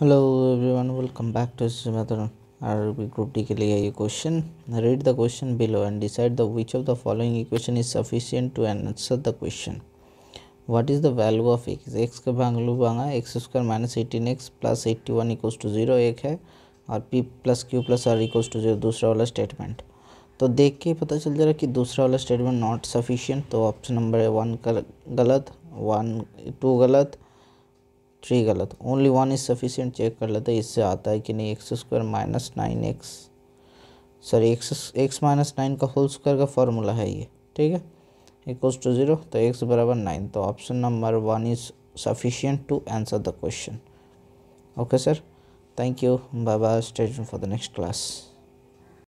hello everyone welcome back to सिमेथन RB group D के लिए ये question read the question below and decide the which of the following equation is sufficient to answer the question what is the value of x x का value बांगा x square minus eighteen x plus eighty one equals to zero एक है और P plus Q plus R equals to zero दूसरा वाला statement तो देख के पता चल जा रहा कि दूसरा वाला स्टेटमेंट नॉट सफिशियंट तो ऑप्शन नंबर वन गलत वन टू गलत थ्री गलत only one is sufficient check कर लेते हैं इससे आता है कि नहीं x square minus nine x sorry x x minus nine का होल स्क्वायर का फॉर्मूला है ये ठीक है इक्वल्स टू ज़ीरो तो एक्स बराबर नाइन तो option number one is sufficient to answer the question okay sir thank you bye bye state for the next class